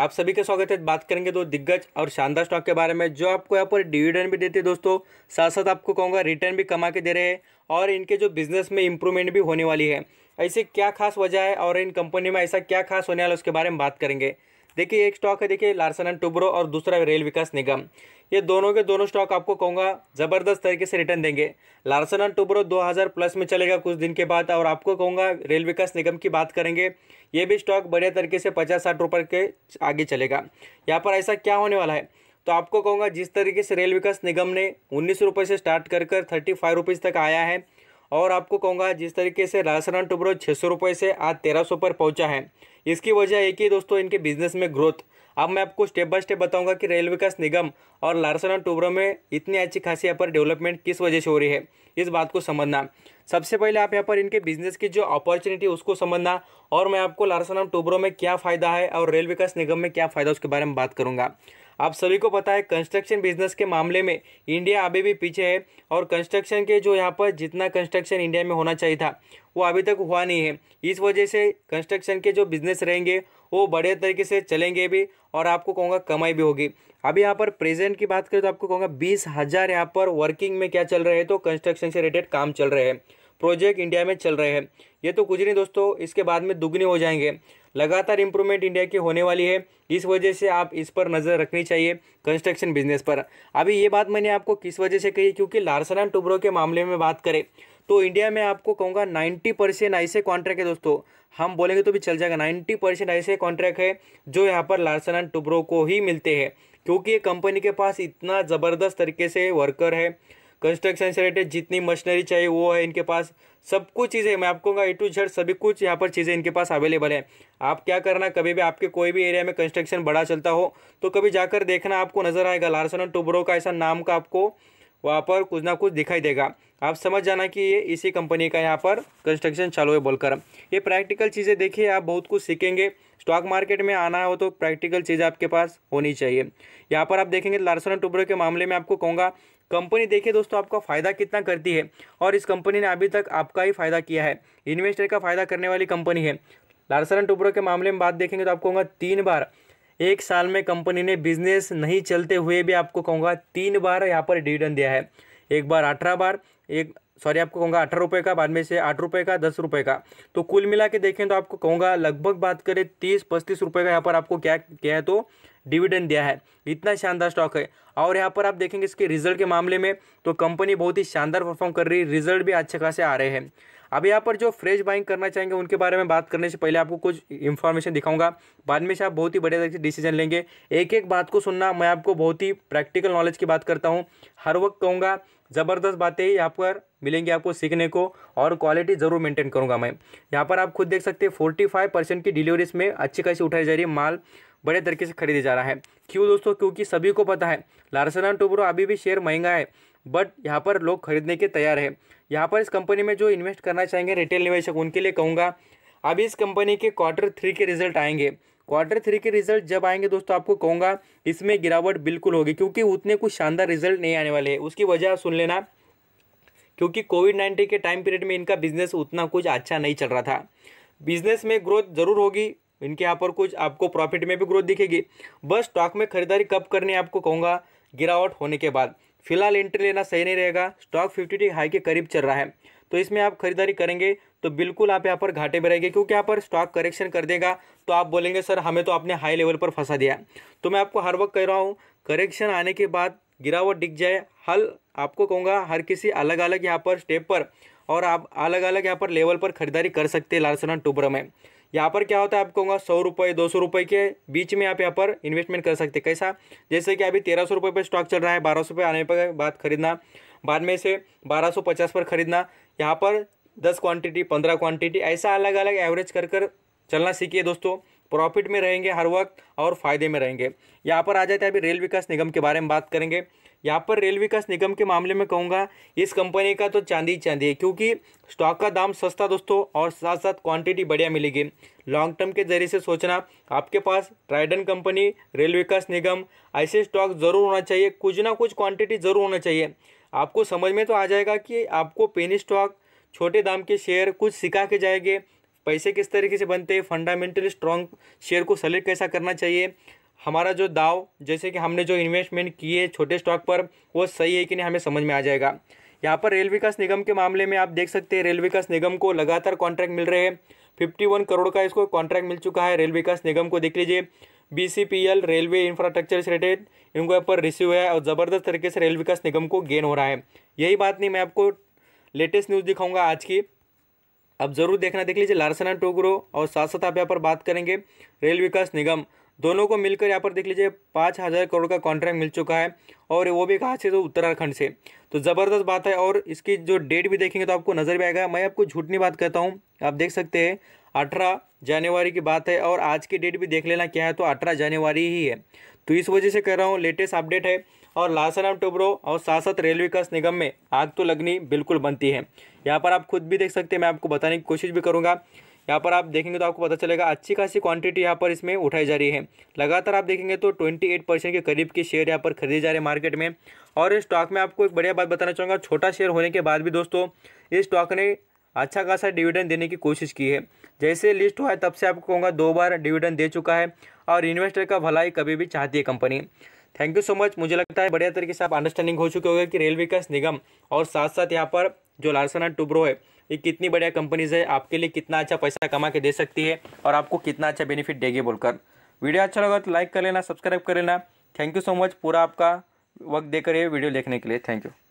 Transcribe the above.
आप सभी का स्वागत है बात करेंगे दो तो दिग्गज और शानदार स्टॉक के बारे में जो आपको यहाँ पर डिविडेंड भी देते हैं दोस्तों साथ साथ आपको कहूँगा रिटर्न भी कमा के दे रहे हैं और इनके जो बिजनेस में इंप्रूवमेंट भी होने वाली है ऐसे क्या खास वजह है और इन कंपनी में ऐसा क्या खास होने वाला है उसके बारे में बात करेंगे देखिए एक स्टॉक है देखिए लार्सन एंड टुब्रो और दूसरा रेल विकास निगम ये दोनों के दोनों स्टॉक आपको कहूँगा ज़बरदस्त तरीके से रिटर्न देंगे लार्सन एंड टुब्रो 2000 प्लस में चलेगा कुछ दिन के बाद और आपको कहूँगा रेल विकास निगम की बात करेंगे ये भी स्टॉक बढ़िया तरीके से पचास साठ रुपये के आगे चलेगा यहाँ पर ऐसा क्या होने वाला है तो आपको कहूँगा जिस तरीके से रेल विकास निगम ने उन्नीस रुपये से स्टार्ट कर कर थर्टी फाइव रुपीज़ तक आया है और आपको कहूँगा जिस तरीके से एंड टुब्रो छः सौ रुपये से आज तेरह सौ पर पहुँचा है इसकी वजह एक ही दोस्तों इनके बिजनेस में ग्रोथ अब मैं आपको स्टेप बाय स्टेप बताऊंगा कि रेल विकास निगम और लारसन और टूब्रो में इतनी अच्छी खासी यहाँ पर डेवलपमेंट किस वजह से हो रही है इस बात को समझना सबसे पहले आप यहाँ पर इनके बिजनेस की जो अपॉर्चुनिटी उसको समझना और मैं आपको लारसन और टूब्रो में क्या फ़ायदा है और रेल विकास निगम में क्या फ़ायदा उसके बारे में बात करूँगा आप सभी को पता है कंस्ट्रक्शन बिजनेस के मामले में इंडिया अभी भी पीछे है और कंस्ट्रक्शन के जो यहाँ पर जितना कंस्ट्रक्शन इंडिया में होना चाहिए था वो अभी तक हुआ नहीं है इस वजह से कंस्ट्रक्शन के जो बिज़नेस रहेंगे वो बड़े तरीके से चलेंगे भी और आपको कहूँगा कमाई भी होगी अभी यहाँ पर प्रेजेंट की बात करें तो आपको कहूँगा बीस हज़ार यहाँ पर वर्किंग में क्या चल रहे हैं तो कंस्ट्रक्शन से रिलेटेड काम चल रहे हैं प्रोजेक्ट इंडिया में चल रहे हैं ये तो कुछ नहीं दोस्तों इसके बाद में दुगनी हो जाएंगे लगातार इंप्रूवमेंट इंडिया की होने वाली है इस वजह से आप इस पर नज़र रखनी चाहिए कंस्ट्रक्शन बिजनेस पर अभी ये बात मैंने आपको किस वजह से कही क्योंकि लार्सन एंड टुब्रो के मामले में बात करें तो इंडिया में आपको कहूँगा नाइन्टी परसेंट ऐसे कॉन्ट्रैक्ट है दोस्तों हम बोलेंगे तो भी चल जाएगा नाइन्टी परसेंट ऐसे कॉन्ट्रैक्ट है जो यहाँ पर लार्सन एंड टुब्रो को ही मिलते हैं क्योंकि ये कंपनी के पास इतना ज़बरदस्त तरीके से वर्कर है कंस्ट्रक्शन से रिलेटेड जितनी मशीनरी चाहिए वो है इनके पास सब कुछ चीज़ें मैं आपको ए टू जेड सभी कुछ यहाँ पर चीज़ें इनके पास अवेलेबल है आप क्या करना कभी भी आपके कोई भी एरिया में कंस्ट्रक्शन बड़ा चलता हो तो कभी जाकर देखना आपको नज़र आएगा लार्सन और टुब्रो का ऐसा नाम का आपको वहाँ पर कुछ ना कुछ दिखाई देगा आप समझ जाना कि ये इसी कंपनी का यहाँ पर कंस्ट्रक्शन चालू है बोलकर ये प्रैक्टिकल चीज़ें देखिए आप बहुत कुछ सीखेंगे स्टॉक मार्केट में आना हो तो प्रैक्टिकल चीज़ें आपके पास होनी चाहिए यहाँ पर आप देखेंगे लार्सन एंड टुब्रो के मामले में आपको कहूँगा कंपनी देखिए दोस्तों आपका फ़ायदा कितना करती है और इस कंपनी ने अभी तक आपका ही फ़ायदा किया है इन्वेस्टर का फ़ायदा करने वाली कंपनी है लारसन टुब्रो के मामले में बात देखेंगे तो आपको कहूँगा तीन बार एक साल में कंपनी ने बिजनेस नहीं चलते हुए भी आपको कहूँगा तीन बार यहाँ पर डिविडन दिया है एक बार अठारह बार एक सॉरी आपको कहूँगा अठारह रुपये का बाद में से आठ रुपये का दस रुपये का तो कुल मिला के देखें तो आपको कहूँगा लगभग बात करें तीस पस्तीस रुपये का यहाँ पर आपको क्या क्या है तो डिविडेंड दिया है इतना शानदार स्टॉक है और यहाँ पर आप देखेंगे इसके रिजल्ट के मामले में तो कंपनी बहुत ही शानदार परफॉर्म कर रही है रिजल्ट भी अच्छे खासे आ रहे हैं अब यहाँ पर जो फ्रेश बाइंग करना चाहेंगे उनके बारे में बात करने से पहले आपको कुछ इन्फॉर्मेशन दिखाऊंगा बाद में से आप बहुत ही बढ़िया तरीके से डिसीजन लेंगे एक एक बात को सुनना मैं आपको बहुत ही प्रैक्टिकल नॉलेज की बात करता हूँ हर वक्त कहूँगा ज़बरदस्त बातें यहाँ पर मिलेंगी आपको सीखने को और क्वालिटी ज़रूर मेंटेन करूँगा मैं यहाँ पर आप खुद देख सकते हैं फोर्टी फाइव परसेंट की डिलीवरीज में अच्छी खासी उठाई जा रही है माल बड़े तरीके से खरीदे जा रहा है क्यों दोस्तों क्योंकि सभी को पता है लार्सन एंड टूब्रो अभी भी शेयर महंगा है बट यहाँ पर लोग खरीदने के तैयार है यहाँ पर इस कंपनी में जो इन्वेस्ट करना चाहेंगे रिटेल निवेशक उनके लिए कहूँगा अभी इस कंपनी के क्वार्टर थ्री के रिजल्ट आएंगे क्वार्टर थ्री के रिजल्ट जब आएंगे दोस्तों आपको कहूँगा इसमें गिरावट बिल्कुल होगी क्योंकि उतने कुछ शानदार रिजल्ट नहीं आने वाले हैं उसकी वजह सुन लेना क्योंकि कोविड नाइन्टीन के टाइम पीरियड में इनका बिजनेस उतना कुछ अच्छा नहीं चल रहा था बिजनेस में ग्रोथ ज़रूर होगी इनके यहाँ पर कुछ आपको प्रॉफिट में भी ग्रोथ दिखेगी बस स्टॉक में खरीदारी कब करनी आपको कहूँगा गिरावट होने के बाद फिलहाल एंट्री लेना सही नहीं रहेगा स्टॉक फिफ्टी टी हाई के करीब चल रहा है तो इसमें आप खरीदारी करेंगे तो बिल्कुल आप यहाँ पर घाटे में रहेंगे क्योंकि यहाँ पर स्टॉक करेक्शन कर देगा तो आप बोलेंगे सर हमें तो आपने हाई लेवल पर फंसा दिया तो मैं आपको हर वक्त कह रहा हूँ करेक्शन आने के बाद गिरावट दिख जाए हल आपको कहूँगा हर किसी अलग अलग यहाँ पर स्टेप पर और आप अलग अलग यहाँ पर लेवल पर खरीदारी कर सकते हैं लालसन टूबर में यहाँ पर क्या होता है आप कहूँगा सौ रुपये दो सौ रुपये के बीच में आप यहाँ पर इन्वेस्टमेंट कर सकते हैं कैसा जैसे कि अभी तेरह सौ रुपये पर स्टॉक चल रहा है बारह सौ रुपये आने पर बाद खरीदना बाद में से बारह सौ पचास पर खरीदना यहाँ पर दस क्वांटिटी पंद्रह क्वांटिटी ऐसा अलग अलग एवरेज कर कर चलना सीखिए दोस्तों प्रॉफिट में रहेंगे हर वक्त और फायदे में रहेंगे यहाँ पर आ जाते हैं अभी रेल विकास निगम के बारे में बात करेंगे यहाँ पर रेल विकास निगम के मामले में कहूँगा इस कंपनी का तो चांदी चांदी है क्योंकि स्टॉक का दाम सस्ता दोस्तों और साथ साथ क्वांटिटी बढ़िया मिलेगी लॉन्ग टर्म के जरिए से सोचना आपके पास ट्राइडन कंपनी रेल विकास निगम ऐसे स्टॉक ज़रूर होना चाहिए कुछ ना कुछ क्वांटिटी ज़रूर होना चाहिए आपको समझ में तो आ जाएगा कि आपको पेनी स्टॉक छोटे दाम के शेयर कुछ सिखा के जाएंगे पैसे किस तरीके से बनते हैं फंडामेंटली स्ट्रॉन्ग शेयर को सेलेक्ट कैसा करना चाहिए हमारा जो दाव जैसे कि हमने जो इन्वेस्टमेंट किए छोटे स्टॉक पर वो सही है कि नहीं हमें समझ में आ जाएगा यहाँ पर रेल विकास निगम के मामले में आप देख सकते हैं रेल विकास निगम को लगातार कॉन्ट्रैक्ट मिल रहे हैं फिफ्टी वन करोड़ का इसको कॉन्ट्रैक्ट मिल चुका है रेल विकास निगम को देख लीजिए बीसीपीएल रेलवे इंफ्रास्ट्रक्चर से रिलेटेड यहाँ पर रिसीव है और ज़बरदस्त तरीके से रेल विकास निगम को गेन हो रहा है यही बात नहीं मैं आपको लेटेस्ट न्यूज़ दिखाऊंगा आज की अब ज़रूर देखना देख लीजिए लारसना एंड और साथ साथ आप यहाँ पर बात करेंगे रेल विकास निगम दोनों को मिलकर यहाँ पर देख लीजिए पाँच हज़ार करोड़ का कॉन्ट्रैक्ट मिल चुका है और वो भी कहाँ से तो उत्तराखंड से तो ज़बरदस्त बात है और इसकी जो डेट भी देखेंगे तो आपको नज़र भी आएगा मैं आपको झूठ नहीं बात कहता हूँ आप देख सकते हैं अठारह जनवरी की बात है और आज की डेट भी देख लेना क्या है तो अठारह जनवरी ही है तो इस वजह से कह रहा हूँ लेटेस्ट अपडेट है और लासाराम टुबरो और साथ साथ रेलवे विकास निगम में आग तो लगनी बिल्कुल बनती है यहाँ पर आप खुद भी देख सकते हैं मैं आपको बताने की कोशिश भी करूँगा यहाँ पर आप देखेंगे तो आपको पता चलेगा अच्छी खासी क्वांटिटी यहाँ पर इसमें उठाई जा रही है लगातार आप देखेंगे तो ट्वेंटी एट परसेंट के करीब के शेयर यहाँ पर खरीदे जा रहे हैं मार्केट में और इस स्टॉक में आपको एक बढ़िया बात बताना चाहूँगा छोटा शेयर होने के बाद भी दोस्तों इस स्टॉक ने अच्छा खासा डिविडेंड देने की कोशिश की है जैसे लिस्ट हुआ है तब से आपको कहूँगा दो बार डिविडेंड दे चुका है और इन्वेस्टर का भलाई कभी भी चाहती है company thank you so much मुझे लगता है बढ़िया तरीके से आप अंडरस्टैंडिंग हो चुके होगा कि रेल विकास निगम और साथ साथ यहाँ पर जो लार्सन एंड टूब्रो है ये कितनी बढ़िया कंपनीज़ है आपके लिए कितना अच्छा पैसा कमा के दे सकती है और आपको कितना अच्छा बेनिफिट देगी बोलकर वीडियो अच्छा लगा तो लाइक कर लेना सब्सक्राइब कर लेना थैंक यू सो मच पूरा आपका वक्त देकर ये वीडियो देखने के लिए थैंक यू